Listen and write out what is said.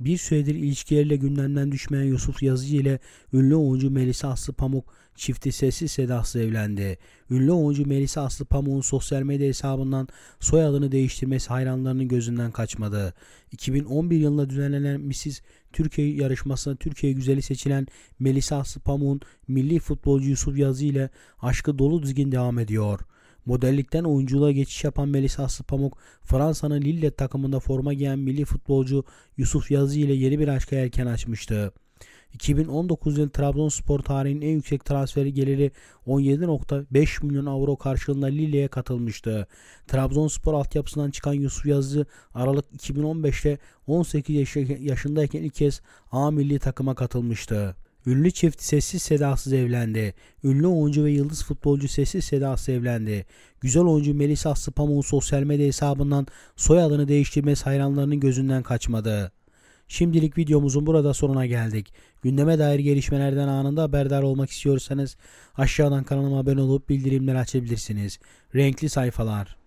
Bir süredir ilişkileriyle gündemden düşmeyen Yusuf Yazıcı ile ünlü oyuncu Melisa Aslı Pamuk çifti sessiz sedasız evlendi. Ünlü oyuncu Melisa Aslı Pamuk'un sosyal medya hesabından soyadını değiştirmesi hayranlarının gözünden kaçmadı. 2011 yılında düzenlenen Mrs. Türkiye yarışmasında Türkiye güzeli seçilen Melisa Aslı Pamuk'un milli futbolcu Yusuf Yazıcı ile aşkı dolu düzgün devam ediyor. Modellikten oyunculuğa geçiş yapan Melisa Aslı Pamuk, Fransa'nın Lille takımında forma giyen milli futbolcu Yusuf Yazıcı ile yeni bir aşka erken açmıştı. 2019 yılı Trabzonspor tarihinin en yüksek transferi geliri 17.5 milyon avro karşılığında Lille'ye katılmıştı. Trabzonspor altyapısından çıkan Yusuf Yazıcı Aralık 2015'te 18 yaşındayken ilk kez A milli takıma katılmıştı. Ünlü çift sessiz sedasız evlendi. Ünlü oyuncu ve yıldız futbolcu sessiz sedasız evlendi. Güzel oyuncu Melisa Spamo'nun sosyal medya hesabından soyadını değiştirmesi hayranlarının gözünden kaçmadı. Şimdilik videomuzun burada sonuna geldik. Gündeme dair gelişmelerden anında haberdar olmak istiyorsanız aşağıdan kanalıma abone olup bildirimleri açabilirsiniz. Renkli sayfalar.